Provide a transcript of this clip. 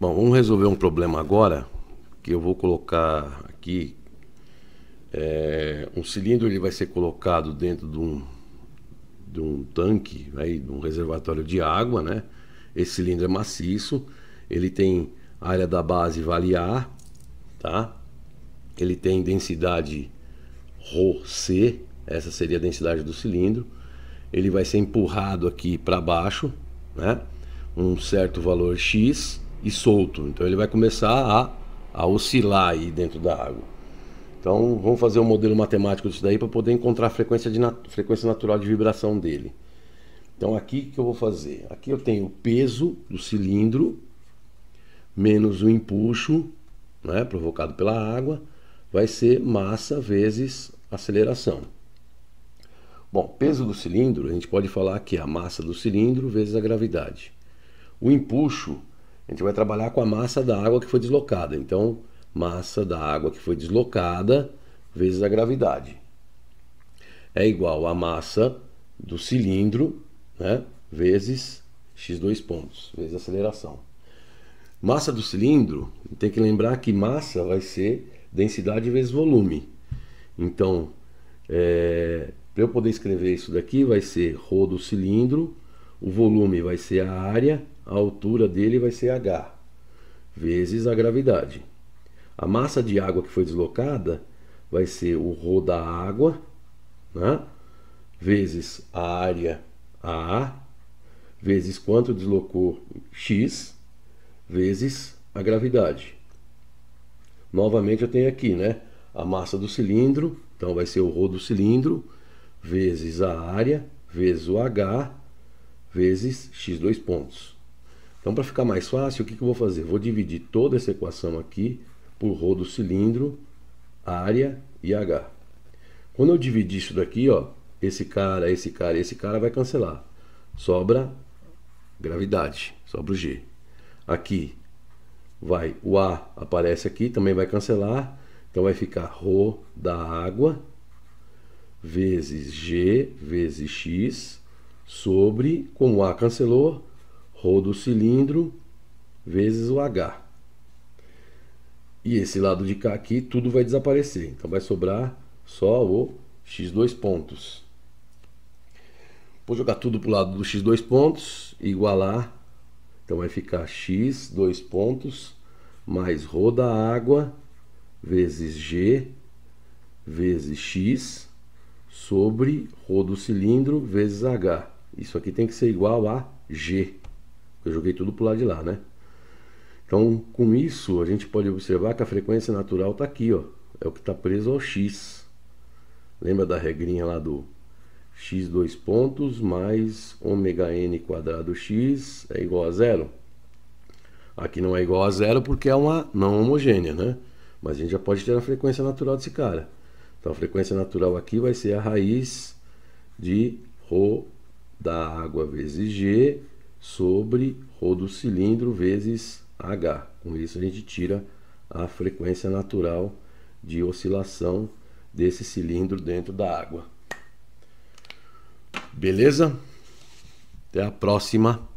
Bom, vamos resolver um problema agora, que eu vou colocar aqui é, um cilindro ele vai ser colocado dentro de um, de um tanque, aí, né, de um reservatório de água, né? Esse cilindro é maciço, ele tem área da base vale A, tá? Ele tem densidade Rho c essa seria a densidade do cilindro. Ele vai ser empurrado aqui para baixo, né? um certo valor X e solto. Então ele vai começar a, a oscilar aí dentro da água. Então vamos fazer um modelo matemático disso daí para poder encontrar a frequência, de nat frequência natural de vibração dele. Então aqui que eu vou fazer? Aqui eu tenho o peso do cilindro menos o empuxo né, provocado pela água vai ser massa vezes aceleração. Bom, peso do cilindro, a gente pode falar que é a massa do cilindro vezes a gravidade. O empuxo, a gente vai trabalhar com a massa da água que foi deslocada. Então, massa da água que foi deslocada vezes a gravidade. É igual a massa do cilindro, né, vezes x2 pontos, vezes aceleração. Massa do cilindro, tem que lembrar que massa vai ser densidade vezes volume. Então, é, para eu poder escrever isso daqui, vai ser ρ do cilindro, o volume vai ser a área, a altura dele vai ser h, vezes a gravidade. A massa de água que foi deslocada vai ser o ρ da água, né? vezes a área A, vezes quanto deslocou x, vezes a gravidade. Novamente eu tenho aqui, né? A massa do cilindro, então vai ser o rho do cilindro vezes a área vezes o h vezes x dois pontos. Então para ficar mais fácil, o que, que eu vou fazer? Vou dividir toda essa equação aqui por rho do cilindro, área e h. Quando eu dividir isso daqui, ó, esse cara, esse cara, esse cara vai cancelar. Sobra gravidade, sobra o g. Aqui vai o A aparece aqui, também vai cancelar, então vai ficar ρ da água vezes G vezes X sobre, como o A cancelou, ρ do cilindro vezes o H. E esse lado de cá aqui, tudo vai desaparecer. Então vai sobrar só o x2 pontos. Vou jogar tudo para o lado do x2 pontos, igualar então vai ficar x, dois pontos, mais ρ da água, vezes g, vezes x, sobre ρ do cilindro, vezes h. Isso aqui tem que ser igual a g. Eu joguei tudo para o lado de lá, né? Então, com isso, a gente pode observar que a frequência natural está aqui, ó. É o que está preso ao x. Lembra da regrinha lá do x dois pontos mais ômega n quadrado x é igual a zero. Aqui não é igual a zero porque é uma não homogênea, né? Mas a gente já pode ter a frequência natural desse cara. Então a frequência natural aqui vai ser a raiz de ρ da água vezes G sobre ρ do cilindro vezes H. Com isso a gente tira a frequência natural de oscilação desse cilindro dentro da água. Beleza? Até a próxima.